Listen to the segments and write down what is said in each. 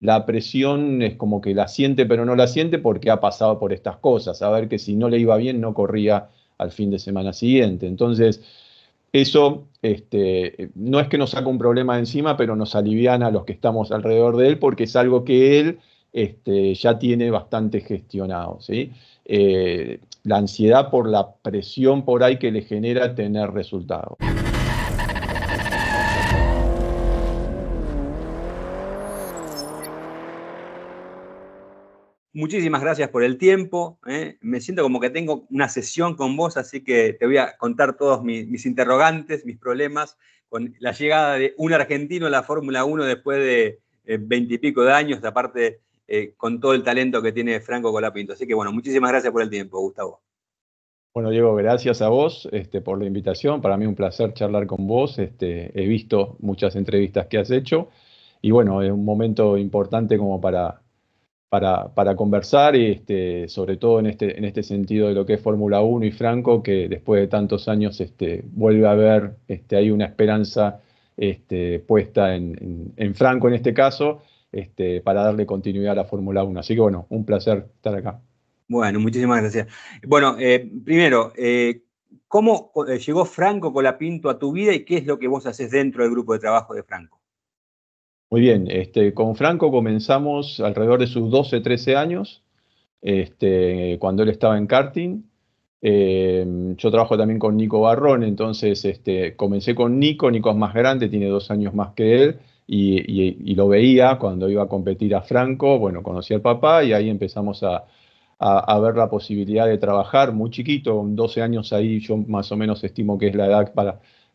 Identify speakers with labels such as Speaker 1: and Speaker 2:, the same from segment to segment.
Speaker 1: la presión es como que la siente pero no la siente porque ha pasado por estas cosas, a ver que si no le iba bien no corría al fin de semana siguiente. Entonces, eso este, no es que nos saca un problema de encima, pero nos aliviana a los que estamos alrededor de él porque es algo que él este, ya tiene bastante gestionado. ¿sí? Eh, la ansiedad por la presión por ahí que le genera tener resultados.
Speaker 2: Muchísimas gracias por el tiempo. ¿eh? Me siento como que tengo una sesión con vos, así que te voy a contar todos mis, interrogantes, mis problemas, con la llegada de un argentino a la Fórmula 1 después de eh, veintipico de años, aparte eh, con todo el talento que tiene Franco Colapinto. Así que bueno, muchísimas gracias por el tiempo, Gustavo.
Speaker 1: Bueno, Diego, gracias a vos este, por la invitación. Para mí un placer charlar con vos. Este, he visto muchas entrevistas que has hecho y bueno, es un momento importante como para para, conversar, y este, sobre todo en este, en este sentido de lo que es Fórmula 1 y Franco, que después de tantos años este, vuelve a haber este, hay una esperanza este, puesta en, Franco en este caso, para darle continuidad a la Fórmula 1. Así que bueno, un placer estar acá. Bueno, muchísimas gracias.
Speaker 2: Bueno, eh, primero, eh, ¿cómo eh, llegó Franco Colapinto a tu vida y qué es lo que vos haces dentro del grupo de trabajo de Franco?
Speaker 1: Muy bien, este, con Franco comenzamos alrededor de sus 12, 13 años, este, cuando él estaba en karting. Em, yo trabajo también con Nico Barrón, entonces este, comencé con Nico, Nico es más grande, tiene dos años más que él, y, lo veía cuando iba a competir a Franco, bueno, conocí al papá y ahí empezamos a, ver la posibilidad de trabajar muy chiquito, con 12 años ahí yo más o menos estimo que es la edad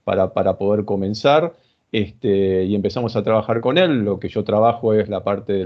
Speaker 1: para poder comenzar. Este, y empezamos a trabajar con él. Lo que yo trabajo es la parte de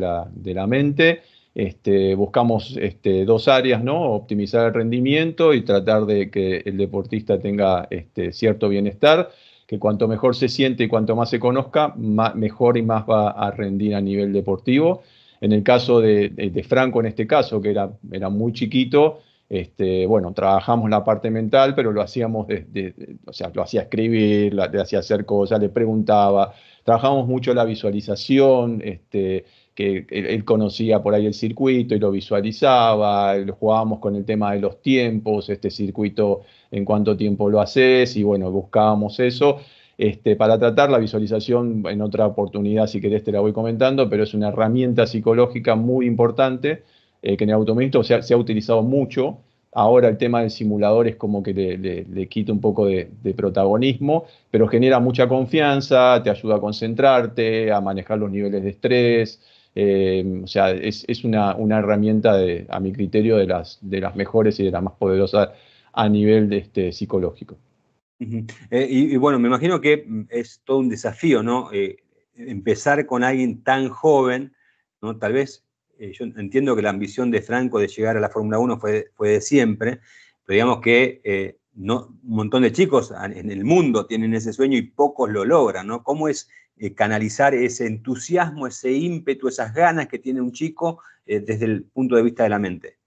Speaker 1: la, mente. Este, buscamos este, dos áreas, Optimizar el rendimiento y tratar de que el deportista tenga este, cierto bienestar, que cuanto mejor se siente y cuanto más se conozca, mejor y más va a rendir a nivel deportivo. En el caso de, Franco, en este caso, que era muy chiquito, este, bueno, trabajamos la parte mental, pero lo hacíamos, desde o sea, lo hacía escribir, le hacía hacer cosas, le preguntaba. Trabajamos mucho la visualización, este, que él, conocía por ahí el circuito y lo visualizaba, jugábamos con el tema de los tiempos, este circuito, en cuánto tiempo lo haces, y bueno, buscábamos eso. Este, para tratar la visualización, en otra oportunidad, si querés, te la voy comentando, pero es una herramienta psicológica muy importante eh, que en el automovilismo se ha, utilizado mucho. Ahora el tema del simulador es como que le, quita un poco de, protagonismo, pero genera mucha confianza, te ayuda a concentrarte, a manejar los niveles de estrés. Eh, o sea, es, una, herramienta, a mi criterio, de las, mejores y de las más poderosas a nivel este, psicológico.
Speaker 2: Eh, y, y, bueno, me imagino que mm, es todo un desafío, ¿no? empezar con alguien tan joven, ¿no? Tal vez eh, yo entiendo que la ambición de Franco de llegar a la Fórmula 1 fue, de siempre, pero digamos que eh, no, un montón de chicos en el mundo tienen ese sueño y pocos lo logran, ¿no? ¿Cómo es eh, canalizar ese entusiasmo, ese ímpetu, esas ganas que tiene un chico desde el punto de vista de la mente?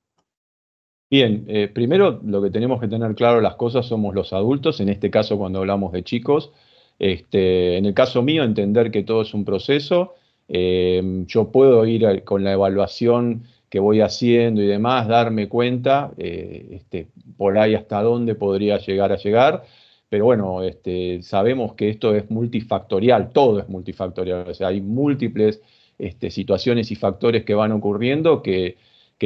Speaker 1: Bien, primero lo que tenemos que tener claro las cosas somos los adultos, en este caso cuando hablamos de chicos, este, en el caso mío entender que todo es un proceso, eh, yo puedo ir con la evaluación que voy haciendo y demás, darme cuenta eh, este, por ahí hasta dónde podría llegar a llegar. Pero bueno, este, sabemos que esto es multifactorial, todo es multifactorial, o sea, hay múltiples este, situaciones y factores que van ocurriendo que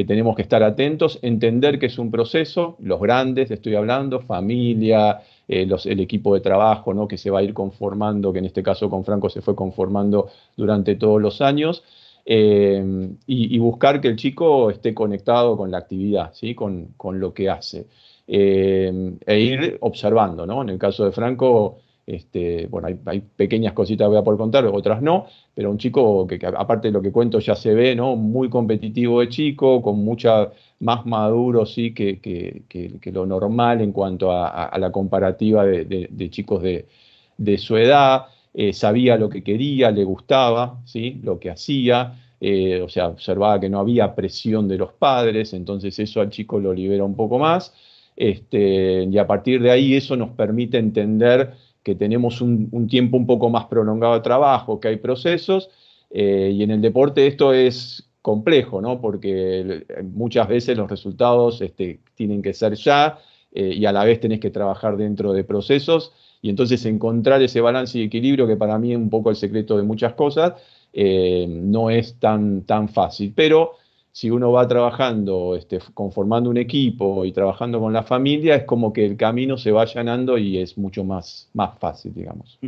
Speaker 1: tenemos que estar atentos, entender que es un proceso, los grandes, estoy hablando, familia, eh, el equipo de trabajo ¿no? que se va a ir conformando, que en este caso con Franco se fue conformando durante todos los años, eh, y, buscar que el chico esté conectado con la actividad, ¿sí? con, con lo que hace, eh, e ir observando, ¿no? en el caso de Franco este, bueno, hay, pequeñas cositas que voy a poder contar, otras no, pero un chico que, aparte de lo que cuento ya se ve, ¿no? Muy competitivo de chico, con mucha más maduro, sí, que, lo normal en cuanto a, la comparativa de, chicos de, su edad, eh, sabía lo que quería, le gustaba, ¿sí? Lo que hacía. Eh, o sea, observaba que no había presión de los padres, entonces eso al chico lo libera un poco más, este, y a partir de ahí eso nos permite entender que tenemos un, tiempo un poco más prolongado de trabajo, que hay procesos, eh, y en el deporte esto es complejo, ¿no? Porque muchas veces los resultados este, tienen que ser ya eh, y a la vez tenés que trabajar dentro de procesos y entonces encontrar ese balance y equilibrio que para mí es un poco el secreto de muchas cosas, eh, no es tan, tan fácil. Pero si uno va trabajando, este, conformando un equipo y trabajando con la familia, es como que el camino se va allanando y es mucho más, más fácil, digamos.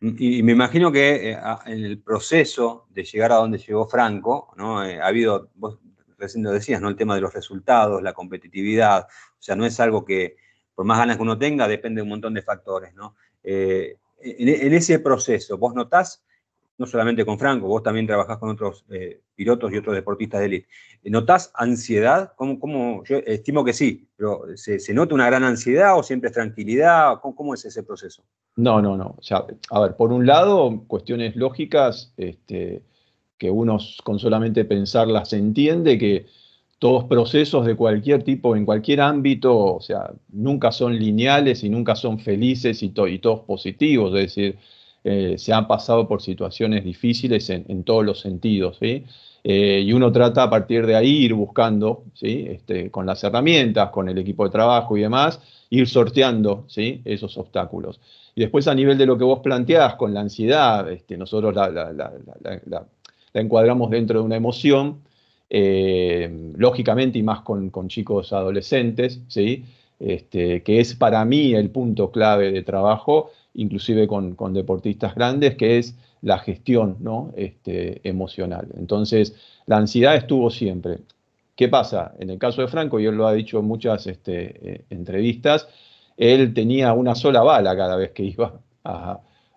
Speaker 2: y, me imagino que eh, en el proceso de llegar a donde llegó Franco, ¿no? Eh, ha habido, vos recién lo decías, ¿no? El tema de los resultados, la competitividad, o sea, no es algo que, por más ganas que uno tenga, depende de un montón de factores, ¿no? Eh, en, en, ese proceso, ¿vos notás no solamente con Franco, vos también trabajás con otros eh, pilotos y otros deportistas de élite. ¿Notás ansiedad? Yo estimo que sí, pero eh, ¿se, ¿se, nota una gran ansiedad o siempre es tranquilidad? ¿Cómo, es ese proceso?
Speaker 1: No, no, no. a ver, por un lado, cuestiones lógicas este, que uno con solamente pensarlas entiende, que todos procesos de cualquier tipo, en cualquier ámbito, o sea, nunca son lineales y nunca son felices y, y todos positivos. Es decir, eh, se han pasado por situaciones difíciles en, todos los sentidos, eh, y uno trata a partir de ahí ir buscando, este, con las herramientas, con el equipo de trabajo y demás, ir sorteando esos obstáculos. Y después a nivel de lo que vos planteás con la ansiedad, este, nosotros la, encuadramos dentro de una emoción, eh, lógicamente y más con, chicos adolescentes, ¿sí? Este, que es para mí el punto clave de trabajo inclusive con, deportistas grandes, que es la gestión ¿no? Este, emocional. Entonces, la ansiedad estuvo siempre. ¿Qué pasa? En el caso de Franco, y él lo ha dicho en muchas este, eh, entrevistas, él tenía una sola bala cada vez que iba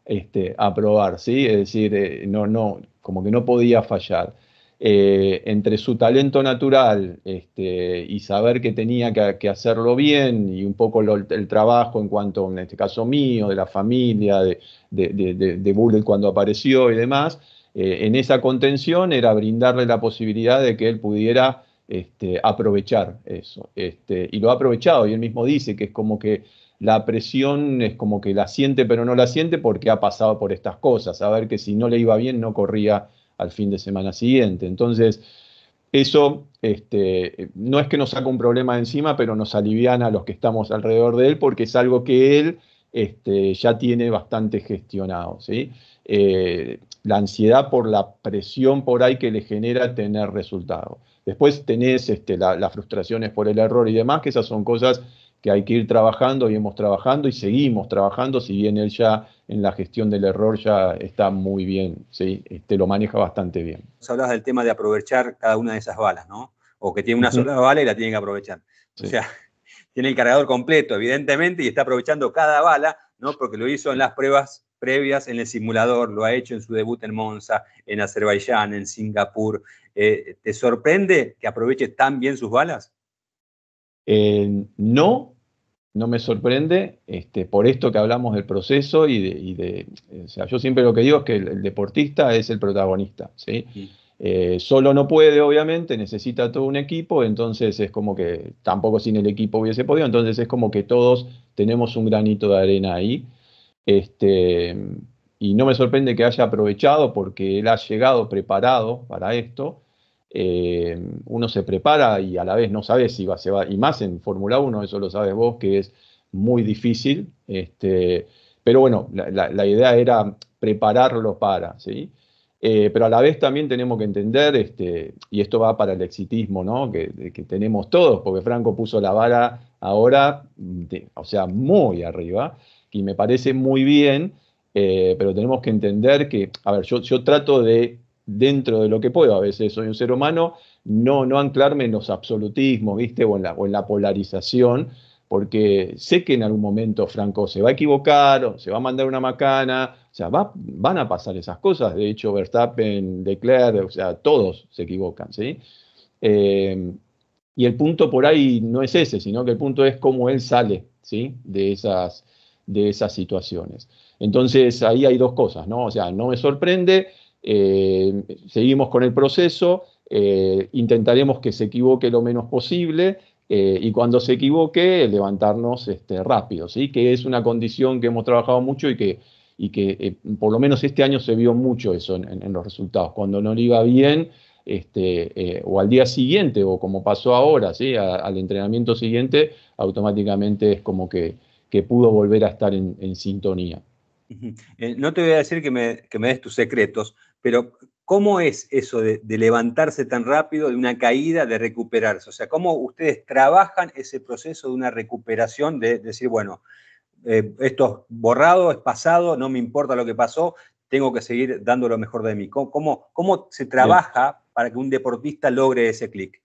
Speaker 1: este, a, probar, ¿sí? Es decir, eh, no, no, como que no podía fallar. Eh, entre su talento natural este, y saber que tenía que, hacerlo bien y un poco el trabajo en cuanto, en este caso mío, de la familia, de, de, cuando apareció y demás, eh, en esa contención era brindarle la posibilidad de que él pudiera este, aprovechar eso. Este, y lo ha aprovechado y él mismo dice que es como que la presión es como que la siente pero no la siente porque ha pasado por estas cosas, saber que si no le iba bien no corría al fin de semana siguiente. Entonces, eso este, no es que nos saca un problema de encima, pero nos aliviana a los que estamos alrededor de él porque es algo que él este, ya tiene bastante gestionado. ¿sí? Eh, la ansiedad por la presión por ahí que le genera tener resultados. Después tenés este, las frustraciones por el error y demás, que esas son cosas que hay que ir trabajando y hemos trabajando y seguimos trabajando, si bien él ya en la gestión del error ya está muy bien, ¿sí? este, lo maneja bastante bien.
Speaker 2: Hablas del tema de aprovechar cada una de esas balas, ¿no? O que tiene una sola bala y la tiene que aprovechar. O sea, tiene el cargador completo, evidentemente, y está aprovechando cada bala, ¿no? Porque lo hizo en las pruebas previas en el simulador, lo ha hecho en su debut en Monza, en Azerbaiyán, en Singapur. Eh, ¿Te sorprende que aproveche tan bien sus balas?
Speaker 1: Eh, no, no me sorprende este, por esto que hablamos del proceso y de, o sea, yo siempre lo que digo es que el, deportista es el protagonista, ¿sí? Eh, solo no puede, obviamente, necesita todo un equipo, entonces es como que tampoco sin el equipo hubiese podido, entonces es como que todos tenemos un granito de arena ahí. Este, y no me sorprende que haya aprovechado porque él ha llegado preparado para esto eh, uno se prepara y a la vez no sabe si va, se va, y más en Fórmula 1, eso lo sabes vos, que es muy difícil, este, pero bueno, la, idea era prepararlo para, ¿sí? Eh, pero a la vez también tenemos que entender, este, y esto va para el exitismo ¿no? que, tenemos todos, porque Franco puso la vara ahora, mm, o sea, muy arriba, y me parece muy bien, eh, pero tenemos que entender que, a ver, yo, yo trato de dentro de lo que puedo, a veces soy un ser humano, no, no anclarme en los absolutismos, ¿viste? O en, la, polarización, porque sé que en algún momento Franco se va a equivocar, o se va a mandar una macana, o sea, van a pasar esas cosas. De hecho, Verstappen, Declare o sea, todos se equivocan, ¿sí? Eh, y el punto por ahí no es ese, sino que el punto es cómo él sale, ¿sí? De esas, de esas situaciones. Entonces, ahí hay dos cosas, ¿no? O sea, no me sorprende, eh, seguimos con el proceso, eh, intentaremos que se equivoque lo menos posible eh, y cuando se equivoque levantarnos este, rápido, ¿sí? que es una condición que hemos trabajado mucho y que, y que por lo menos este año se vio mucho eso en, los resultados. Cuando no le iba bien, este, o al día siguiente, o como pasó ahora, ¿sí? al entrenamiento siguiente, automáticamente es como que, pudo volver a estar en, sintonía.
Speaker 2: No te voy a decir que me, que me des tus secretos, pero ¿cómo es eso de, levantarse tan rápido, de una caída, de recuperarse? O sea, ¿cómo ustedes trabajan ese proceso de una recuperación, de, decir, bueno, eh, esto es borrado, es pasado, no me importa lo que pasó, tengo que seguir dando lo mejor de mí? ¿Cómo, se trabaja para que un deportista logre ese clic?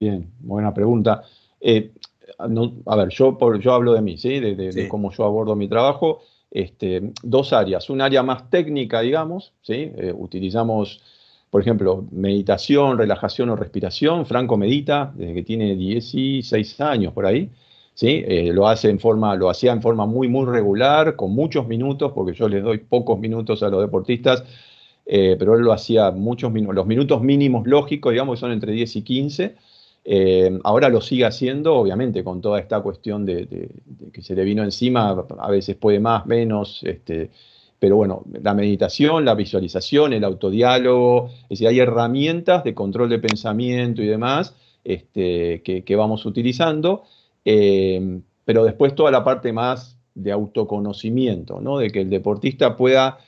Speaker 1: Bien, buena pregunta. Eh, a ver, yo, yo hablo de mí, ¿sí? De, cómo yo abordo mi trabajo. Este, dos áreas. Un área más técnica, digamos, eh, utilizamos, por ejemplo, meditación, relajación o respiración. Franco medita desde que tiene 16 años por ahí. Eh, lo, hace forma, lo hacía en forma muy, muy regular, con muchos minutos, porque yo les doy pocos minutos a los deportistas, eh, pero él lo hacía muchos minutos. Los minutos mínimos lógicos, digamos, son entre 10 y 15 eh, ahora lo sigue haciendo, obviamente, con toda esta cuestión de, que se le vino encima, a veces puede más, menos, este, pero bueno, la meditación, la visualización, el autodiálogo, es decir, hay herramientas de control de pensamiento y demás este, que, vamos utilizando, em, pero después toda la parte más de autoconocimiento, ¿no? de que el deportista pueda...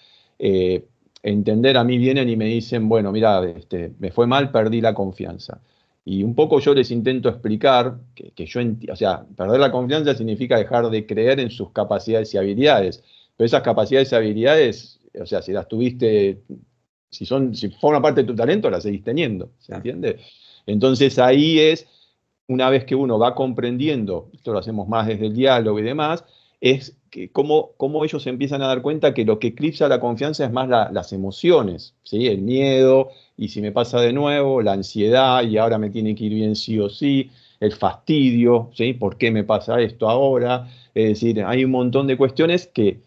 Speaker 1: Eh, entender, a mí vienen y me dicen, bueno, mira, este, me fue mal, perdí la confianza. Y un poco yo les intento explicar que, que yo, o sea, perder la confianza significa dejar de creer en sus capacidades y habilidades. Pero esas capacidades y habilidades, o sea, si las tuviste, si son, si forman parte de tu talento, las seguís teniendo, ¿se entiende? Entonces ahí es, una vez que uno va comprendiendo, esto lo hacemos más desde el diálogo y demás, es cómo, ellos empiezan a dar cuenta que lo que eclipsa la confianza es más las emociones, ¿sí? el miedo, y si me pasa de nuevo, la ansiedad, y ahora me tiene que ir bien sí o sí, el fastidio, ¿sí? ¿por qué me pasa esto ahora? Es decir, hay un montón de cuestiones que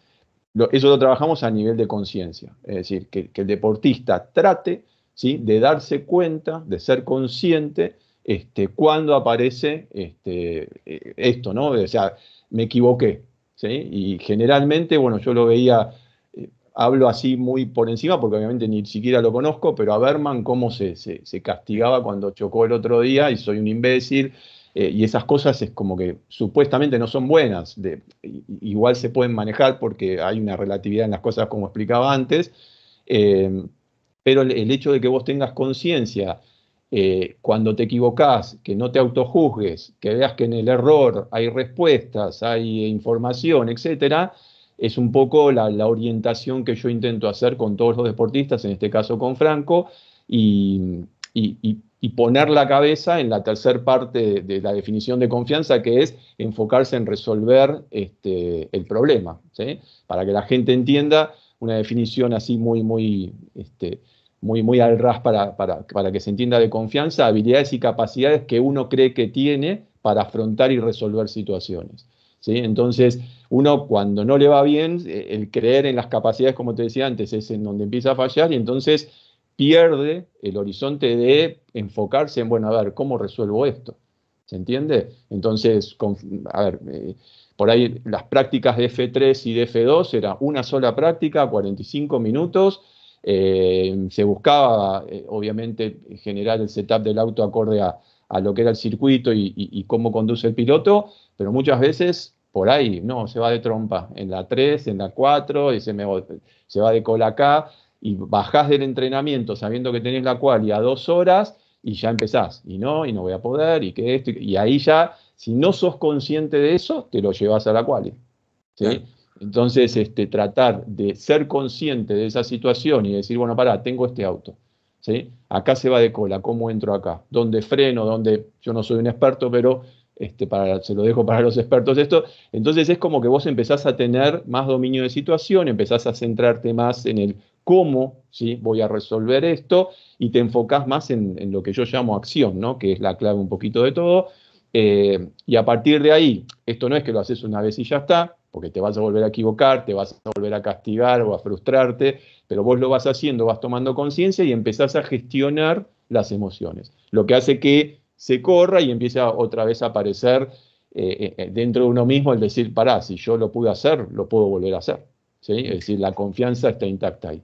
Speaker 1: eso lo trabajamos a nivel de conciencia, es decir, que, el deportista trate ¿sí? de darse cuenta, de ser consciente este, cuando aparece este, eh, esto, ¿no? O sea, me equivoqué, y generalmente, bueno, yo lo veía, eh, hablo así muy por encima, porque obviamente ni siquiera lo conozco, pero a Berman cómo se, castigaba cuando chocó el otro día y soy un imbécil. Eh, y esas cosas es como que supuestamente no son buenas, de, igual se pueden manejar porque hay una relatividad en las cosas como explicaba antes, eh, pero el, hecho de que vos tengas conciencia eh, cuando te equivocás, que no te autojuzgues, que veas que en el error hay respuestas, hay información, etcétera, es un poco la, orientación que yo intento hacer con todos los deportistas, en este caso con Franco, y, poner la cabeza en la tercera parte de, la definición de confianza, que es enfocarse en resolver este, el problema, para que la gente entienda una definición así muy, muy este, muy, al ras para, que se entienda de confianza, habilidades y capacidades que uno cree que tiene para afrontar y resolver situaciones. Entonces, uno cuando no le va bien, eh, el creer en las capacidades, como te decía antes, es en donde empieza a fallar y entonces pierde el horizonte de enfocarse en, bueno, a ver, ¿cómo resuelvo esto? ¿Se entiende? Entonces, a ver, eh, por ahí las prácticas de F3 y de F2 era una sola práctica, 45 minutos, eh, se buscaba, eh, obviamente, generar el setup del auto acorde a, lo que era el circuito y, cómo conduce el piloto, pero muchas veces por ahí, no, se va de trompa, en la 3, en la 4, y se, me, se va de cola acá, y bajás del entrenamiento sabiendo que tenés la cual a dos horas, y ya empezás, y no, y no voy a poder, y que esto, y ahí ya, si no sos consciente de eso, te lo llevas a la cual. ¿sí? Entonces, este, tratar de ser consciente de esa situación y decir, bueno, pará, tengo este auto. ¿sí? Acá se va de cola, ¿cómo entro acá? ¿Dónde freno? ¿Dónde? Yo no soy un experto, pero este, para, se lo dejo para los expertos esto. Entonces es como que vos empezás a tener más dominio de situación, empezás a centrarte más en el cómo ¿sí? voy a resolver esto y te enfocás más en, lo que yo llamo acción, ¿no? que es la clave un poquito de todo. Eh, y a partir de ahí, esto no es que lo haces una vez y ya está, porque te vas a volver a equivocar, te vas a volver a castigar o a frustrarte, pero vos lo vas haciendo, vas tomando conciencia y empezás a gestionar las emociones, lo que hace que se corra y empiece otra vez a aparecer eh, eh, eh, dentro de uno mismo el decir, pará, si yo lo pude hacer, lo puedo volver a hacer. ¿Sí? Es decir, la confianza está intacta ahí.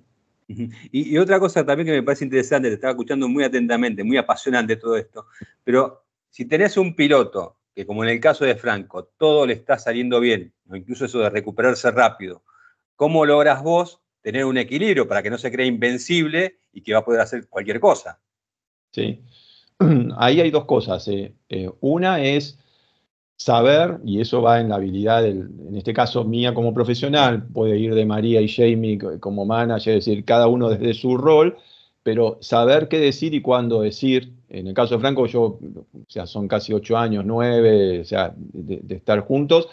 Speaker 2: y, otra cosa también que me parece interesante, te estaba escuchando muy atentamente, muy apasionante todo esto, pero si tenés un piloto que como en el caso de Franco, todo le está saliendo bien, incluso eso de recuperarse rápido, ¿cómo logras vos tener un equilibrio para que no se crea invencible y que va a poder hacer cualquier cosa?
Speaker 1: Sí, ahí hay dos cosas. Eh. Eh, una es saber, y eso va en la habilidad, del, en este caso mía como profesional, puede ir de María y Jamie como manager, es decir, cada uno desde su rol, pero saber qué decir y cuándo decir en el caso de Franco, yo, o sea, son casi ocho años, nueve, o sea, de, estar juntos.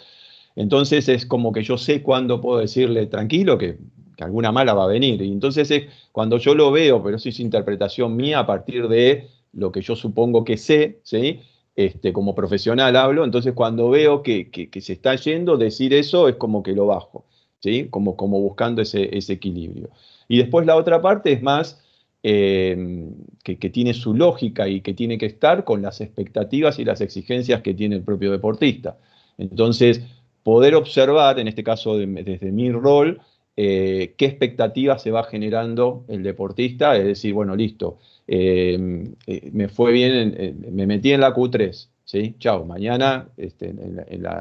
Speaker 1: Entonces es como que yo sé cuándo puedo decirle tranquilo que, alguna mala va a venir. Y entonces es cuando yo lo veo, pero eso es interpretación mía a partir de lo que yo supongo que sé, ¿sí? Este, como profesional hablo, entonces cuando veo que, se está yendo, decir eso es como que lo bajo, ¿sí? Como, como buscando ese, ese equilibrio. Y después la otra parte es más Em, que, tiene su lógica y que tiene que estar con las expectativas y las exigencias que tiene el propio deportista. Entonces, poder observar, en este caso desde mi rol, eh, qué expectativas se va generando el deportista, es decir, bueno, listo, em, eh, me fue bien, me metí en la Q3, ¿sí? Chao, mañana, este,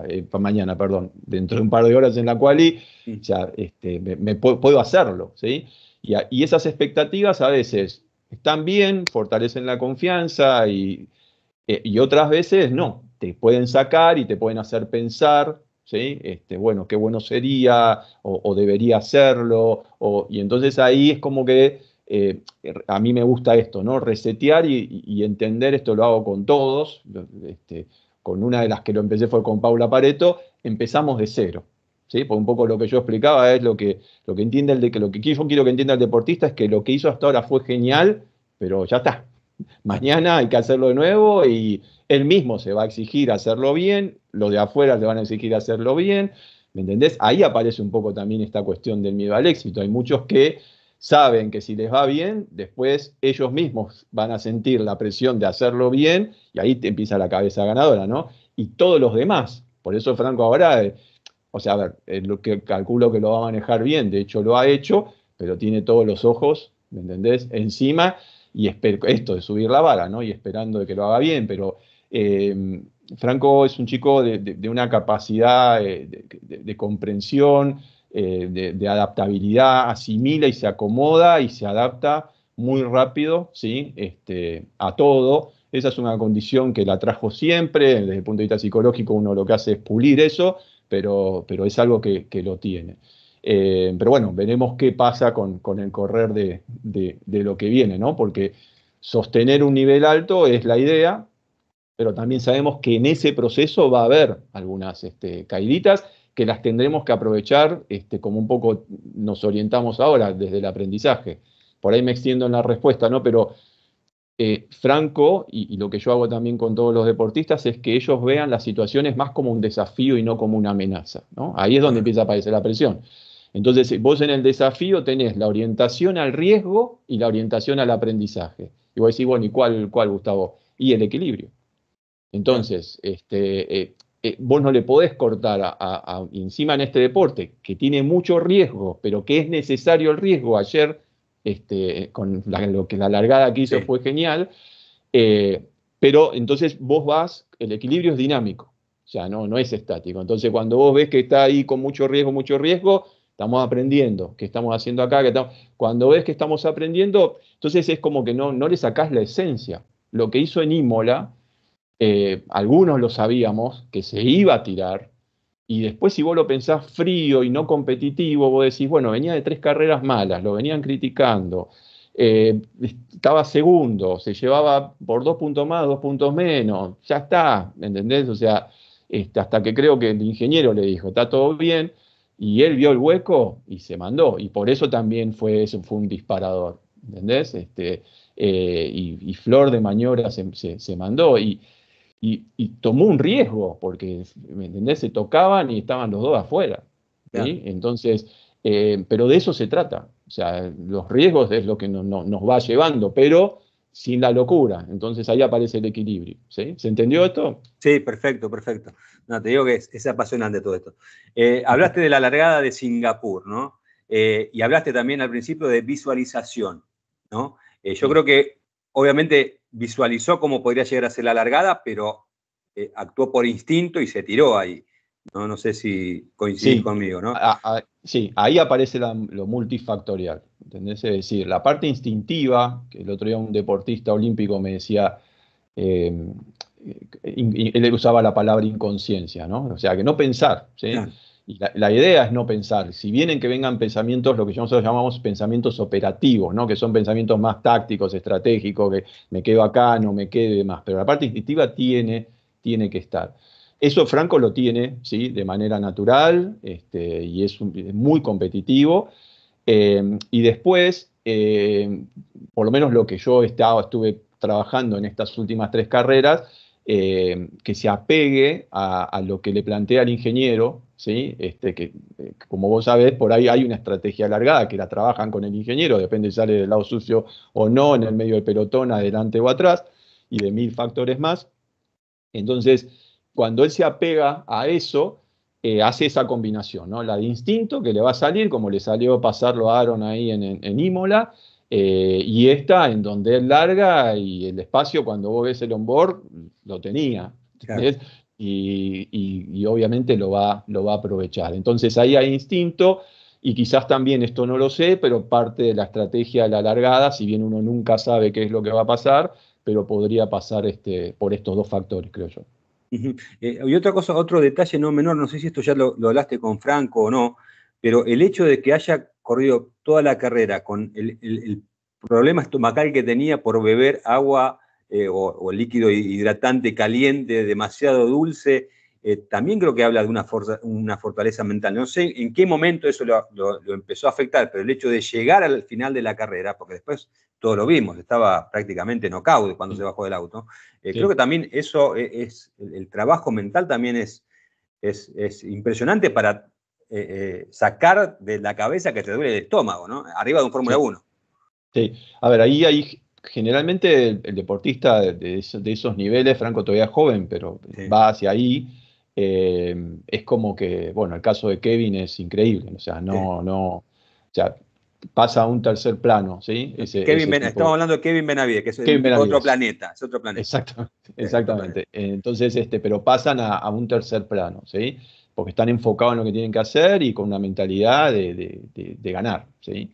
Speaker 1: eh, mañana, perdón, dentro de un par de horas en la quali, ya este, puedo, puedo, hacerlo, ¿sí? Y, esas expectativas a veces están bien, fortalecen la confianza eh, y, otras veces no, te pueden sacar y te pueden hacer pensar, ¿sí? Este, bueno, qué bueno sería o, debería hacerlo, y entonces ahí es como que eh, a mí me gusta esto, ¿no? Resetear y, entender, esto lo hago con todos, este, con una de las que lo empecé fue con Paula Pareto, empezamos de cero, ¿sí? un poco lo que yo explicaba es lo que, lo que entiende el de, que lo que yo quiero que entienda el deportista es que lo que hizo hasta ahora fue genial, pero ya está. Mañana hay que hacerlo de nuevo y él mismo se va a exigir hacerlo bien, los de afuera se van a exigir hacerlo bien. ¿Me entendés? Ahí aparece un poco también esta cuestión del miedo al éxito. Hay muchos que saben que si les va bien, después ellos mismos van a sentir la presión de hacerlo bien y ahí te empieza la cabeza ganadora, ¿no? Y todos los demás. Por eso Franco ahora eh, o sea, a ver, eh, lo que calculo que lo va a manejar bien, de hecho lo ha hecho, pero tiene todos los ojos, ¿me entendés? Encima, y esto de subir la vara, ¿no? Y esperando de que lo haga bien, pero eh, Franco es un chico de, una capacidad eh, de, comprensión, de, adaptabilidad, asimila y se acomoda y se adapta muy rápido, ¿sí? Este, a todo. Esa es una condición que la trajo siempre, desde el punto de vista psicológico uno lo que hace es pulir eso, pero, es algo que, lo tiene. Eh, pero bueno, veremos qué pasa con, el correr de, lo que viene, ¿no? Porque sostener un nivel alto es la idea, pero también sabemos que en ese proceso va a haber algunas este, caíditas que las tendremos que aprovechar, este, como un poco nos orientamos ahora desde el aprendizaje. Por ahí me extiendo en la respuesta, ¿no? Pero eh, franco, y, lo que yo hago también con todos los deportistas, es que ellos vean las situaciones más como un desafío y no como una amenaza. Ahí es donde empieza a aparecer la presión. Entonces, eh, vos en el desafío tenés la orientación al riesgo y la orientación al aprendizaje. Y vos decís, bueno, ¿y cuál, Gustavo? Y el equilibrio. Entonces, este, eh, vos no le podés cortar encima en este deporte, que tiene mucho riesgo, pero que es necesario el riesgo. Ayer este, con lo que la largada que hizo fue genial, eh, pero entonces vos vas, el equilibrio es dinámico, o sea, no, no es estático. Entonces cuando vos ves que está ahí con mucho riesgo, mucho riesgo, estamos aprendiendo, que estamos haciendo acá, que cuando ves que estamos aprendiendo, entonces es como que no, no le sacás la esencia. Lo que hizo en Imola, eh, algunos lo sabíamos, que se iba a tirar, y después, si vos lo pensás frío y no competitivo, vos decís, bueno, venía de tres carreras malas, lo venían criticando, eh, estaba segundo, se llevaba por dos puntos más, dos puntos menos, ya está, ¿entendés? O sea, este, hasta que creo que el ingeniero le dijo, está todo bien, y él vio el hueco y se mandó, y por eso también fue, fue un disparador, ¿entendés? Este, eh, y, Flor de Maniobra se, se, se mandó, y, y, tomó un riesgo, porque, ¿me entendés? Se tocaban y estaban los dos afuera. ¿sí? Entonces, eh, pero de eso se trata. O sea, los riesgos es lo que nos va llevando, pero sin la locura. Entonces ahí aparece el equilibrio. ¿sí? ¿Se entendió esto? Sí, perfecto, perfecto. No, te digo
Speaker 2: que es, apasionante todo esto. Eh, hablaste de la largada de Singapur, ¿no? Eh, y hablaste también al principio de visualización, ¿no? yo creo que, obviamente, visualizó cómo podría llegar a ser la largada, pero eh, actuó por instinto y se tiró ahí.
Speaker 1: No, no sé si coincide conmigo, ¿no? Ah, ah, sí, ahí aparece lo multifactorial. ¿Entendés? Es decir, la parte instintiva, que el otro día un deportista olímpico me decía, em, eh, él usaba la palabra inconsciencia, ¿no? O sea, que no pensar, ¿sí? la, idea es no pensar. Si vienen que vengan pensamientos, lo que nosotros llamamos pensamientos operativos, ¿no? que son pensamientos más tácticos, estratégicos, que me quedo acá, no me quedo y demás. Pero la parte instintiva tiene, tiene que estar. Eso Franco lo tiene ¿sí? de manera natural este, y es, muy competitivo. Eh, y después, eh, por lo menos lo que yo estaba, estuve trabajando en estas últimas tres carreras, eh, que se apegue a, lo que le plantea el ingeniero este, eh, que, como vos sabés, por ahí hay una estrategia alargada que la trabajan con el ingeniero, depende si sale del lado sucio o no, en el medio del pelotón, adelante o atrás, y de mil factores más. Entonces, cuando él se apega a eso, eh, hace esa combinación, ¿no? La de instinto, que le va a salir, como le salió pasarlo a Aaron ahí en, en, Imola, eh, y esta en donde él larga y el espacio cuando vos ves el onboard lo tenía. Claro y, obviamente lo va, lo va a aprovechar. Entonces ahí hay instinto y quizás también, esto no lo sé, pero parte de la estrategia de la largada, si bien uno nunca sabe qué es lo que va a pasar, pero podría pasar este, por estos dos factores, creo yo. Eh, y otra cosa, otro detalle
Speaker 2: no menor, no sé si esto ya lo, hablaste con Franco o no, pero el hecho de que haya corrido toda la carrera con el problema estomacal que tenía por beber agua eh, o, líquido hidratante caliente, demasiado dulce, eh, también creo que habla de una, una, fortaleza mental. No sé en qué momento eso lo, empezó a afectar, pero el hecho de llegar al final de la carrera, porque después todos lo vimos, estaba prácticamente nocaut cuando se bajó del auto, eh, creo que también eso e, es, el, trabajo mental también es, es, impresionante para sacar de la cabeza que te duele el estómago, ¿no? Arriba de un Fórmula
Speaker 1: 1. Sí, a ver, ahí hay generalmente el, deportista de, esos niveles, Franco todavía es joven, pero va hacia ahí. Eh, es como que, bueno, el caso de Kevin es increíble, o sea, no, no, o sea, pasa a un tercer plano, ¿sí? Kevin estamos
Speaker 2: hablando de Kevin Benavide, que es otro
Speaker 1: planeta, es otro planeta. Exactamente, exactamente. Entonces, este, pero pasan a, un tercer plano, ¿sí? Porque están enfocados en lo que tienen que hacer y con una mentalidad de, ganar, ¿sí?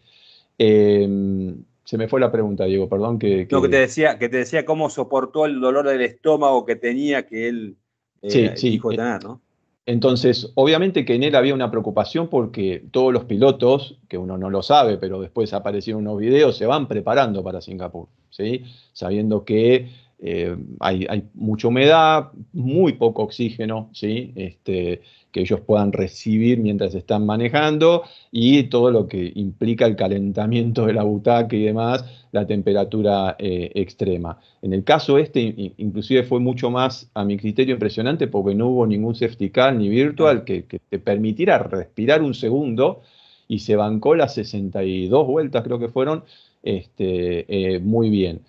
Speaker 1: Eh, se me fue la pregunta, Diego, perdón que, que... que te
Speaker 2: decía, que te decía cómo soportó el dolor del estómago que tenía que él eh,
Speaker 1: dijo eh, tener, ¿no? Entonces, obviamente que en él había una preocupación porque todos los pilotos, que uno no lo sabe, pero después aparecieron unos videos, se van preparando para Singapur, ¿sí? Sabiendo que eh, hay, mucha humedad, muy poco oxígeno, ¿sí? Este, que ellos puedan recibir mientras están manejando y todo lo que implica el calentamiento de la butaca y demás, la temperatura eh, extrema. En el caso este, inclusive fue mucho más, a mi criterio, impresionante porque no hubo ningún safety car ni virtual que, te permitiera respirar un segundo y se bancó las 62 vueltas, creo que fueron, este, eh, muy bien.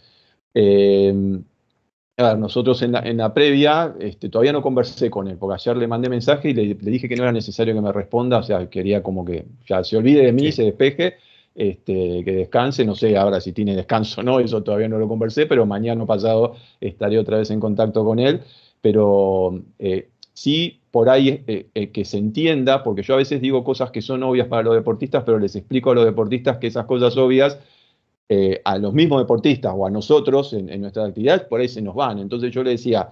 Speaker 1: A Ver, nosotros en la, previa, este, todavía no conversé con él, porque ayer le mandé mensaje y le, dije que no era necesario que me responda, o sea, quería como que ya se olvide de mí, se despeje, este, que descanse, no sé ahora si tiene descanso o no, eso todavía no lo conversé, pero mañana pasado estaré otra vez en contacto con él, pero eh, sí por ahí eh, eh, que se entienda, porque yo a veces digo cosas que son obvias para los deportistas, pero les explico a los deportistas que esas cosas obvias eh, a los mismos deportistas o a nosotros en, nuestras actividades, por ahí se nos van. Entonces yo le decía,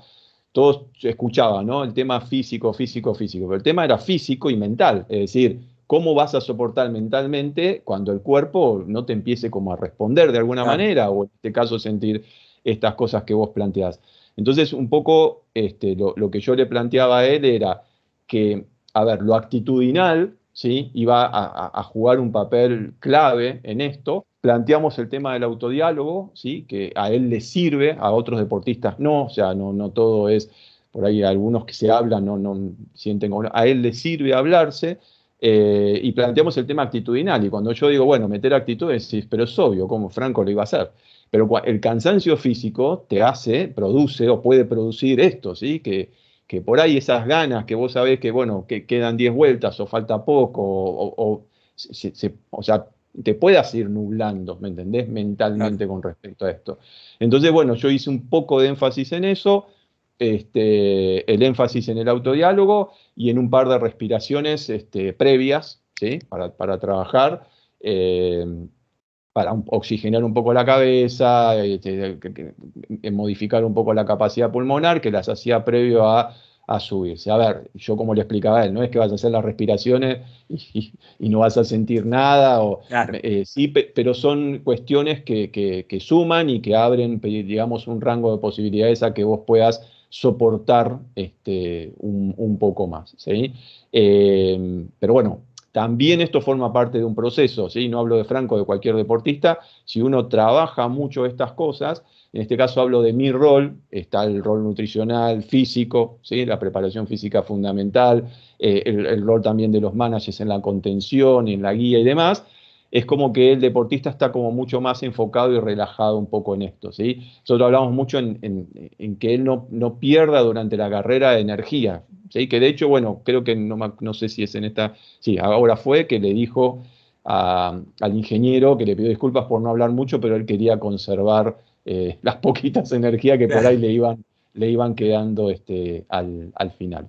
Speaker 1: todos escuchaban, ¿no? El tema físico, físico, físico, pero el tema era físico y mental, es decir, cómo vas a soportar mentalmente cuando el cuerpo no te empiece como a responder de alguna manera, o en este caso sentir estas cosas que vos planteás. Entonces, un poco este, lo, lo que yo le planteaba a él era que, a ver, lo actitudinal ¿sí? y va a, jugar un papel clave en esto. Planteamos el tema del autodiálogo, ¿sí? que a él le sirve, a otros deportistas no, o sea, no, no todo es, por ahí algunos que se hablan, no, no sienten, a él le sirve hablarse, eh, y planteamos el tema actitudinal. Y cuando yo digo, bueno, meter actitudes, pero es obvio, como Franco lo iba a hacer. Pero el cansancio físico te hace, produce o puede producir esto, ¿sí? Que que por ahí esas ganas que vos sabés que, bueno, que quedan 10 vueltas o falta poco, o, sea, te puedas ir nublando, ¿me entendés? Mentalmente con respecto a esto. Entonces, bueno, yo hice un poco de énfasis en eso, este, el énfasis en el autodiálogo y en un par de respiraciones este, previas, ¿sí? Para, trabajar. Eh, para oxigenar un poco la cabeza, este, eh, modificar un poco la capacidad pulmonar que las hacía previo a, subirse. A ver, yo como le explicaba él, no es que vas a hacer las respiraciones y, no vas a sentir nada, o, eh, sí, pero son cuestiones que, suman y que abren, digamos, un rango de posibilidades a que vos puedas soportar este, un, poco más. Eh, pero bueno, también esto forma parte de un proceso, ¿sí? no hablo de Franco, de cualquier deportista, si uno trabaja mucho estas cosas, en este caso hablo de mi rol, está el rol nutricional, físico, ¿sí? la preparación física fundamental, eh, el, rol también de los managers en la contención, en la guía y demás, es como que el deportista está como mucho más enfocado y relajado un poco en esto. ¿sí? Nosotros hablamos mucho en, que él no, no, pierda durante la carrera de energía, ¿sí? que de hecho, bueno, creo que no, no sé si es en esta, sí, ahora fue que le dijo al ingeniero que le pidió disculpas por no hablar mucho, pero él quería conservar eh, las poquitas energías que por ahí le iban, le iban quedando este, al, final.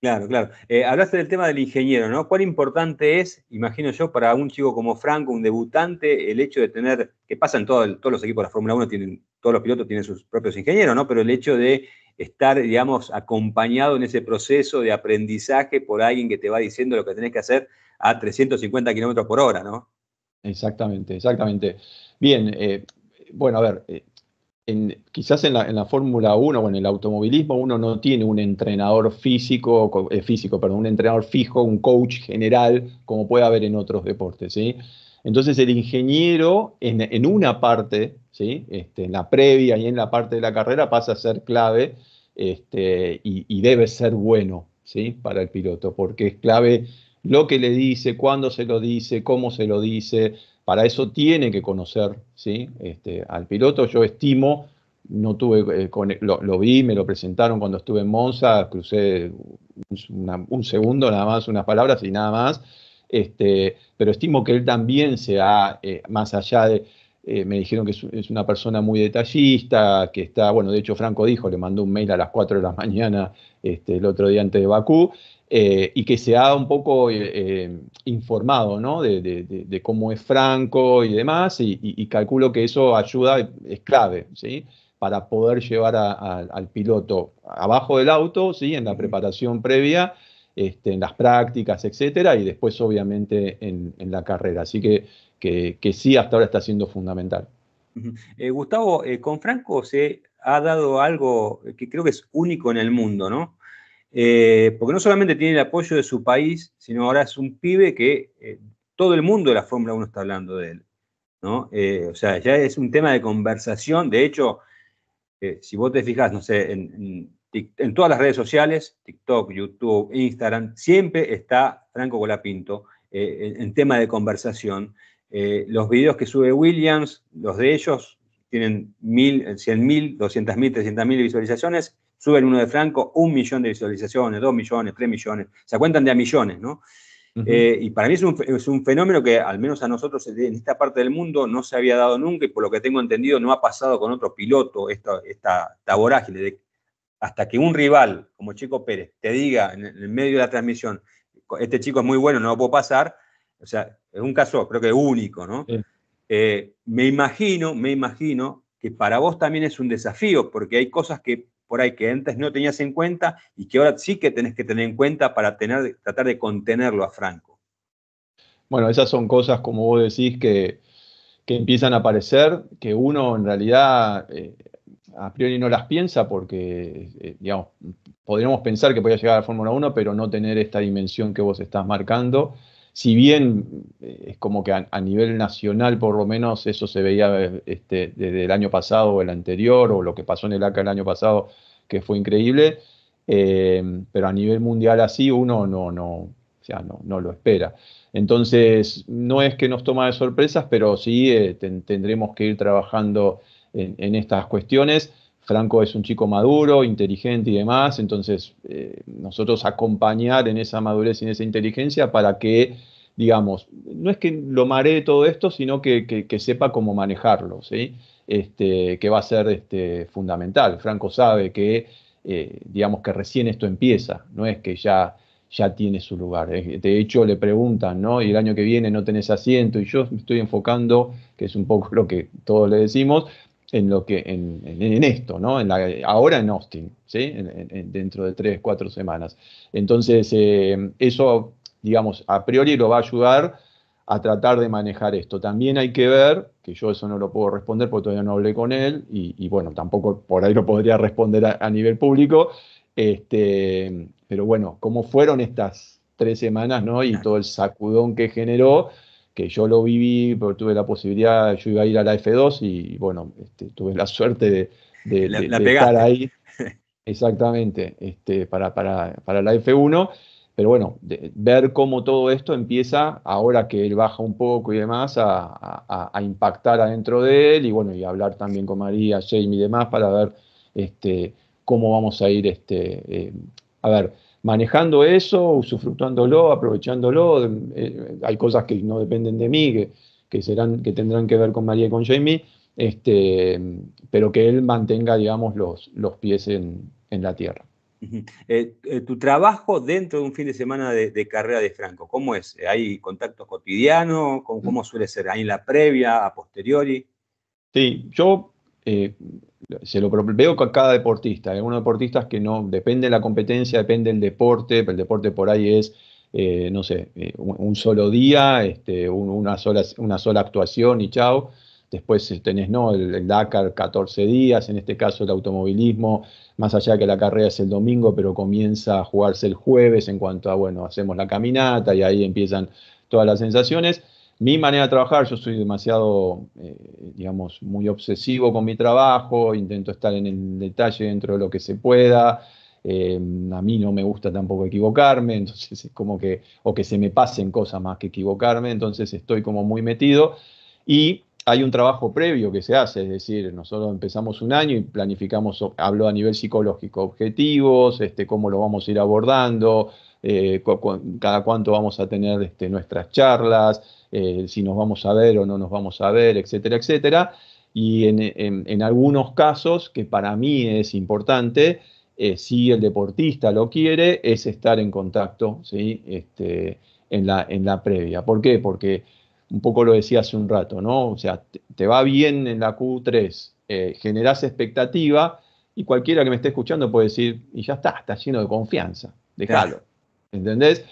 Speaker 2: Claro, claro. Eh, hablaste del tema del ingeniero, ¿no? ¿Cuál importante es, imagino yo, para un chico como Franco, un debutante, el hecho de tener, que pasa en todos los equipos de la Fórmula 1, tienen, todos los pilotos tienen sus propios ingenieros, ¿no? Pero el hecho de estar, digamos, acompañado en ese proceso de aprendizaje por alguien que te va diciendo lo que tenés que hacer a 350 kilómetros por hora, ¿no?
Speaker 1: Exactamente, exactamente. Bien, eh, bueno, a ver, eh, quizás en la, Fórmula 1 o en el automovilismo uno no tiene un entrenador físico, eh, físico, perdón, un entrenador fijo, un coach general, como puede haber en otros deportes, ¿sí? Entonces el ingeniero en una parte este, en la previa y en la parte de la carrera pasa a ser clave este, y, debe ser bueno ¿sí? para el piloto, porque es clave lo que le dice, cuándo se lo dice, cómo se lo dice. Para eso tiene que conocer ¿sí? Este, al piloto. Yo estimo, no tuve, eh, lo, vi, me lo presentaron cuando estuve en Monza, crucé un segundo nada más, unas palabras y nada más. Este, pero estimo que él también se eh, más allá de, eh, me dijeron que es, una persona muy detallista, que está, bueno, de hecho Franco dijo, le mandó un mail a las 4 de la mañana este, el otro día antes de Bakú, eh, y que se ha un poco eh, informado ¿no? de, cómo es Franco y demás, y, calculo que eso ayuda, es clave, ¿sí? para poder llevar al piloto abajo del auto, ¿sí? en la preparación previa, este, en las prácticas, etcétera, y después obviamente en, en la carrera. Así que que, sí hasta ahora está siendo fundamental.
Speaker 2: Eh, Gustavo, eh, con Franco se ha dado algo que creo que es único en el mundo, ¿no? Eh, porque no solamente tiene el apoyo de su país, sino ahora es un pibe que todo el mundo de la Fórmula 1 está hablando de él, ¿no? o sea, ya es un tema de conversación. De hecho, si vos te fijas, no sé, en, todas las redes sociales, TikTok, YouTube, Instagram, siempre está Franco Colapinto en, tema de conversación. Eh, los videos que sube Williams, los de ellos, tienen mil, 100.000, 200.000, 300.000 visualizaciones. Suben uno de Franco, un millón de visualizaciones, dos millones, tres millones. Se cuentan de a millones, ¿no? Eh, y para mí es un, fenómeno que al menos a nosotros en esta parte del mundo no se había dado nunca y por lo que tengo entendido no ha pasado con otro piloto esta, esta, vorágine. De, hasta que un rival como Chico Pérez te diga en el medio de la transmisión, este chico es muy bueno, no lo puedo pasar, o sea, es un caso creo que único, ¿no? Eh, me imagino, me imagino que para vos también es un desafío, porque hay cosas que por ahí que antes no tenías en cuenta y que ahora sí que tenés que tener en cuenta para tratar de contenerlo a Franco.
Speaker 1: Bueno, esas son cosas, como vos decís, que, que empiezan a aparecer, que uno en realidad eh, a priori no las piensa porque, eh, digamos, podríamos pensar que podía llegar a la Fórmula 1, pero no tener esta dimensión que vos estás marcando si bien eh, es como que a, nivel nacional por lo menos eso se veía este, desde el año pasado o el anterior, o lo que pasó en el ACA el año pasado, que fue increíble, eh, pero a nivel mundial así uno no, no, no, lo espera. Entonces, no es que nos toma de sorpresas, pero sí eh, tendremos que ir trabajando en estas cuestiones. Franco es un chico maduro, inteligente y demás, entonces eh, nosotros acompañar en esa madurez y en esa inteligencia para que, digamos, no es que lo maree todo esto, sino que, sepa cómo manejarlo, ¿sí? Este, que va a ser este, fundamental. Franco sabe que, eh, digamos, que recién esto empieza, no es que ya, ya tiene su lugar. De hecho, le preguntan, ¿no? Y el año que viene no tenés asiento, y yo me estoy enfocando, que es un poco lo que todos le decimos, en lo que en, esto, ¿no? En la, ahora en Austin, ¿sí? dentro de tres, cuatro semanas. Entonces, eh, eso, digamos, a priori lo va a ayudar a tratar de manejar esto. También hay que ver, que yo eso no lo puedo responder porque todavía no hablé con él, y, bueno, tampoco por ahí lo podría responder a, nivel público, este, pero bueno, cómo fueron estas tres semanas, ¿no? Y todo el sacudón que generó que yo lo viví, pero tuve la posibilidad, yo iba a ir a la F2 y bueno, este, tuve la suerte de, estar ahí. Exactamente, este, para, para, la F1. Pero bueno, ver cómo todo esto empieza, ahora que él baja un poco y demás, a, impactar adentro de él y bueno, y hablar también con María, Jamie y demás para ver este, cómo vamos a ir, este, eh, a ver, manejando eso, usufructuándolo, aprovechándolo. Eh, hay cosas que no dependen de mí, que, serán, que tendrán que ver con María y con Jamie, este, pero que él mantenga, digamos, los, los pies en, la tierra.
Speaker 2: Eh, eh, tu trabajo dentro de un fin de semana de, carrera de Franco, ¿cómo es? ¿Hay contacto cotidiano? ¿Cómo, ¿Cómo, suele ser? ¿Hay en
Speaker 1: la previa, a posteriori? Sí, yo eh, se lo veo a cada deportista. Hay algunos deportistas que no, depende de la competencia, depende del deporte, el deporte por ahí es, eh, no sé, eh, un, solo día, este, una, sola, una sola actuación y chao. Después tenés ¿no? El, Dakar 14 días, en este caso el automovilismo, más allá que la carrera es el domingo, pero comienza a jugarse el jueves en cuanto a, bueno, hacemos la caminata y ahí empiezan todas las sensaciones mi manera de trabajar, yo soy demasiado, eh, digamos, muy obsesivo con mi trabajo, intento estar en el detalle dentro de lo que se pueda, eh, a mí no me gusta tampoco equivocarme, entonces es como que, o que se me pasen cosas más que equivocarme, entonces estoy como muy metido y hay un trabajo previo que se hace, es decir, nosotros empezamos un año y planificamos, hablo a nivel psicológico, objetivos, este, cómo lo vamos a ir abordando, eh, cada cuánto vamos a tener este, nuestras charlas, eh, si nos vamos a ver o no nos vamos a ver, etcétera, etcétera. Y en, algunos casos, que para mí es importante, eh, si el deportista lo quiere, es estar en contacto ¿sí? Este, en, la, en la previa. ¿Por qué? Porque un poco lo decía hace un rato, ¿no? O sea, te, va bien en la Q3, generas eh, generás expectativa y cualquiera que me esté escuchando puede decir, y ya está, está lleno de confianza, déjalo. ¿Entendés?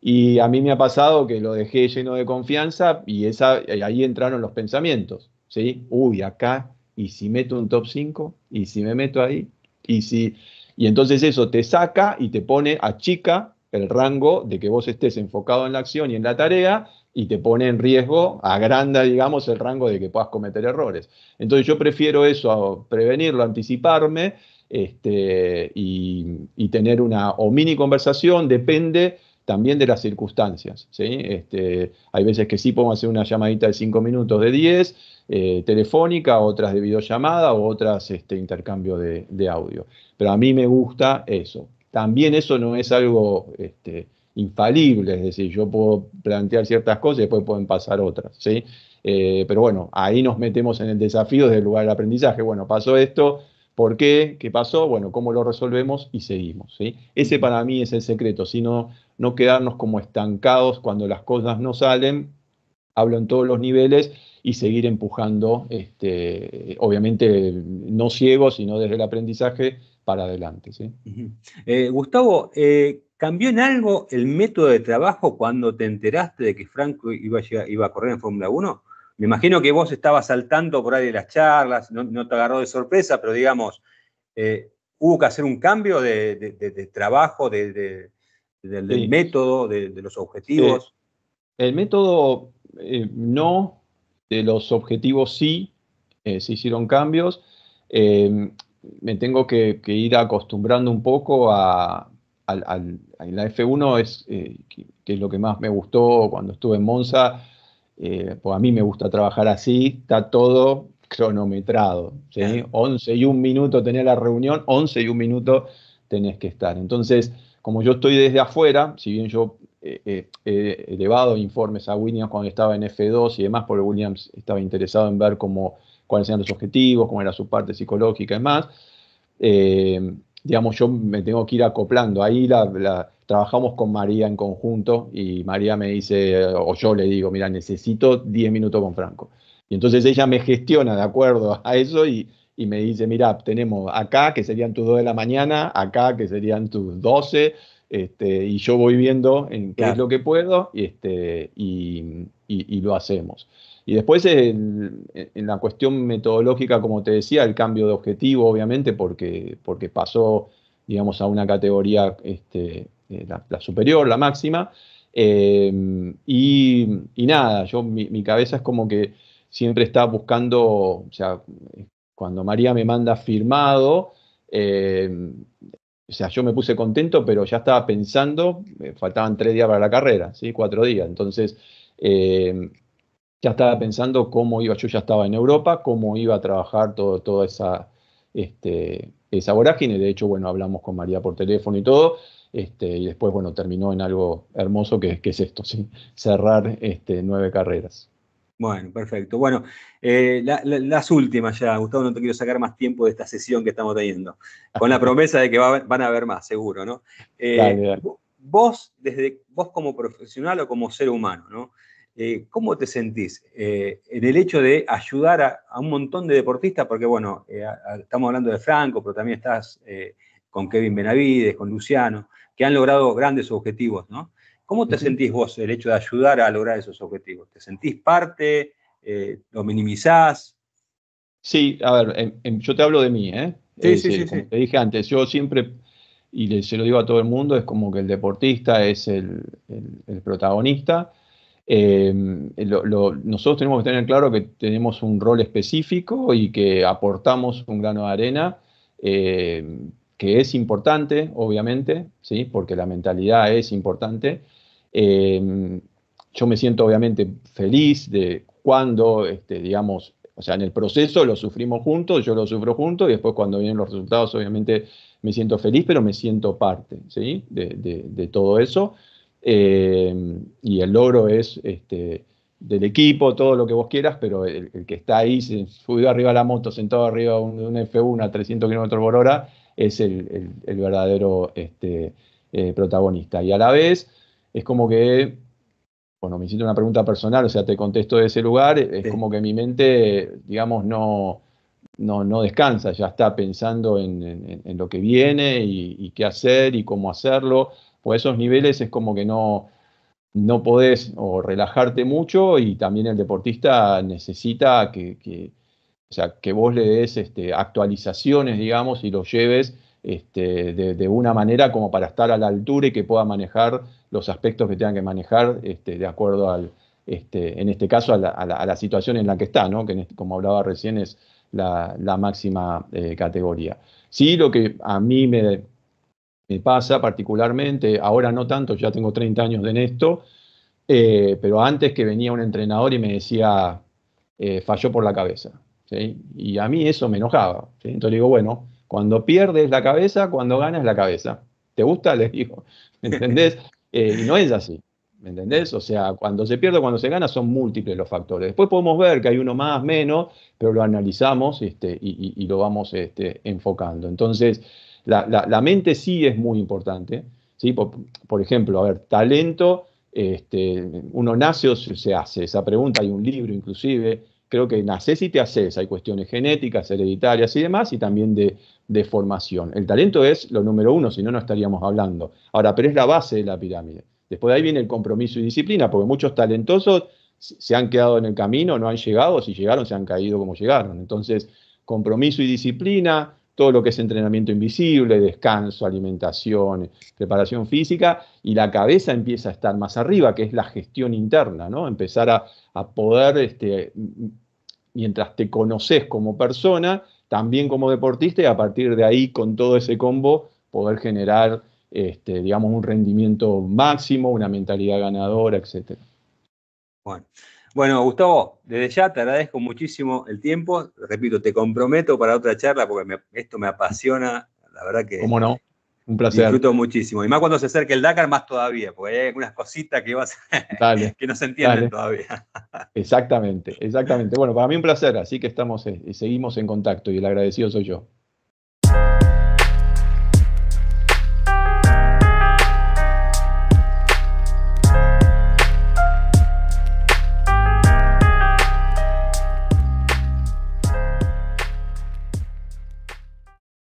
Speaker 1: Y a mí me ha pasado que lo dejé lleno de confianza y esa, eh, ahí entraron los pensamientos, ¿sí? Uy, acá, ¿y si meto un top 5? ¿Y si me meto ahí? ¿Y si...? Y entonces eso te saca y te pone, a chica el rango de que vos estés enfocado en la acción y en la tarea y te pone en riesgo, agranda, digamos, el rango de que puedas cometer errores. Entonces yo prefiero eso, prevenirlo, anticiparme este, y, y tener una o mini conversación, depende también de las circunstancias. Este, hay veces que sí podemos hacer una llamadita de 5 minutos, de 10, eh, telefónica, otras de videollamada o otras este, intercambio de, audio. Pero a mí me gusta eso. También eso no es algo este, infalible, es decir, yo puedo plantear ciertas cosas y después pueden pasar otras. ¿sí? Eh, pero bueno, ahí nos metemos en el desafío desde el lugar del aprendizaje. Bueno, pasó esto, ¿Por qué? ¿Qué pasó? Bueno, ¿cómo lo resolvemos? Y seguimos. ¿sí? Ese para mí es el secreto, sino no quedarnos como estancados cuando las cosas no salen, hablo en todos los niveles y seguir empujando, este, obviamente no ciegos, sino desde el aprendizaje para adelante. Eh,
Speaker 2: Gustavo, eh, ¿cambió en algo el método de trabajo cuando te enteraste de que Franco iba a correr en Fórmula 1? Me imagino que vos estabas saltando por ahí de las charlas, no, te agarró de sorpresa, pero digamos, eh, hubo que hacer un cambio de, trabajo, del
Speaker 1: método, de, los objetivos. el método eh, no, de los objetivos sí, eh, se hicieron cambios. Em, me tengo que, ir acostumbrando un poco a... la F1 que es lo que más me gustó cuando estuve en Monza, eh, pues a mí me gusta trabajar así, está todo cronometrado. 11 y un minuto tenés la reunión, 11 y un minuto tenés que estar. Entonces, como yo estoy desde afuera, si bien yo eh, eh, he elevado informes a Williams cuando estaba en F2 y demás, porque Williams estaba interesado en ver cómo, cuáles eran los objetivos, cómo era su parte psicológica y demás, eh, digamos, yo me tengo que ir acoplando. Ahí trabajamos con María en conjunto y María me dice, o yo le digo, mira, necesito 10 minutos con Franco. Y entonces ella me gestiona de acuerdo a eso y, me dice, mira, tenemos acá que serían tus 2 de la mañana, acá que serían tus 12, este, y yo voy viendo en qué es lo que puedo este, y, y lo hacemos. Y después en la cuestión metodológica, como te decía, el cambio de objetivo, obviamente, porque, porque pasó, digamos, a una categoría este, eh, la, superior, la máxima. Eh, y, nada, yo mi, cabeza es como que siempre estaba buscando, o sea, cuando María me manda firmado, eh, o sea, yo me puse contento, pero ya estaba pensando, faltaban tres días para la carrera, ¿sí? cuatro días. Entonces, ya estaba pensando cómo iba, yo ya estaba en Europa, cómo iba a trabajar todo, toda esa, este, esa vorágine. De hecho, bueno, hablamos con María por teléfono y todo. Este, y después, bueno, terminó en algo hermoso que, es esto, cerrar este, nueve carreras. Bueno,
Speaker 2: perfecto. Bueno, eh, las últimas ya, Gustavo, no te quiero sacar más tiempo de esta sesión que estamos teniendo, con la promesa de que van a haber más, seguro, ¿no? Eh, vos, desde vos como profesional o como ser humano, ¿no? Eh, ¿cómo te sentís eh, en el hecho de ayudar a, un montón de deportistas? Porque bueno, eh, estamos hablando de Franco, pero también estás con Kevin Benavides, con Luciano, que han logrado grandes objetivos, ¿no? ¿Cómo te sentís vos el hecho de ayudar a lograr esos objetivos? ¿Te sentís parte?
Speaker 1: ¿Lo minimizás? Sí, a ver, em, em, yo te hablo de mí, ¿eh? Sí, sí, sí, Te dije antes, yo siempre, y se lo digo a todo el mundo, es como que el deportista es el protagonista Em, nosotros tenemos que tener claro que tenemos un rol específico y que aportamos un grano de arena em, que es importante, obviamente, ¿sí? porque la mentalidad es importante. Em, yo me siento obviamente feliz de cuando, este, digamos, o sea, en el proceso lo sufrimos juntos, yo lo sufro juntos y después cuando vienen los resultados obviamente me siento feliz, pero me siento parte ¿sí? de todo eso. Eh, y el logro es este, del equipo, todo lo que vos quieras, pero el, que está ahí subido arriba de la moto, sentado arriba de un, F1 a 300 km por hora, es el, verdadero este, eh, protagonista. Y a la vez es como que, bueno, me hiciste una pregunta personal, o sea, te contesto de ese lugar, es como que mi mente, digamos, no, descansa, ya está pensando en, lo que viene y qué hacer y cómo hacerlo. Pues esos niveles es como que no, no podés o relajarte mucho y también el deportista necesita que, que sea, que vos le des este, actualizaciones, digamos, y los lleves este, de, una manera como para estar a la altura y que pueda manejar los aspectos que tenga que manejar este, de acuerdo al, este, en este caso, a la, a, la, situación en la que está, ¿no? que este, como hablaba recién es la, máxima eh, categoría. Sí, lo que a mí me, me pasa particularmente, ahora no tanto, ya tengo 30 años de esto, eh, pero antes que venía un entrenador y me decía, eh, falló por la cabeza. Y a mí eso me enojaba. ¿sí? Entonces digo, bueno, cuando pierdes la cabeza, cuando ganas la cabeza. ¿Te gusta? Les digo, ¿me entendés? Eh, y no es así. ¿Me entendés? O sea, cuando se pierde, cuando se gana, son múltiples los factores. Después podemos ver que hay uno más, menos, pero lo analizamos este, y, lo vamos este, enfocando. Entonces, la, mente sí es muy importante. ¿sí? Por, ejemplo, a talento, este, uno nace o se hace. Esa pregunta, hay un libro inclusive, creo que naces y te haces. Hay cuestiones genéticas, hereditarias y demás, y también de, de formación. El talento es lo número uno, si no, no estaríamos hablando. Ahora, pero es la base de la pirámide. Después de ahí viene el compromiso y disciplina, porque muchos talentosos se han quedado en el camino, no han llegado, si llegaron, se han caído como llegaron. Entonces, compromiso y disciplina, todo lo que es entrenamiento invisible, descanso, alimentación, preparación física, y la cabeza empieza a estar más arriba, que es la gestión interna, ¿no? Empezar a, poder, este, mientras te conoces como persona, también como deportista, y a partir de ahí, con todo ese combo, poder generar, este, digamos, un rendimiento máximo, una mentalidad ganadora, etc.
Speaker 2: Bueno. Bueno, Gustavo, desde ya te agradezco muchísimo el tiempo. Repito, te comprometo para otra charla porque esto me apasiona.
Speaker 1: La verdad que. ¿Cómo no? Un placer. Disfruto
Speaker 2: muchísimo. Y más cuando se acerque el Dakar, más todavía, porque hay algunas cositas que, vas, que no se entienden
Speaker 1: todavía. exactamente, exactamente. Bueno, para mí un placer, así que estamos, eh, seguimos en contacto y el agradecido soy yo.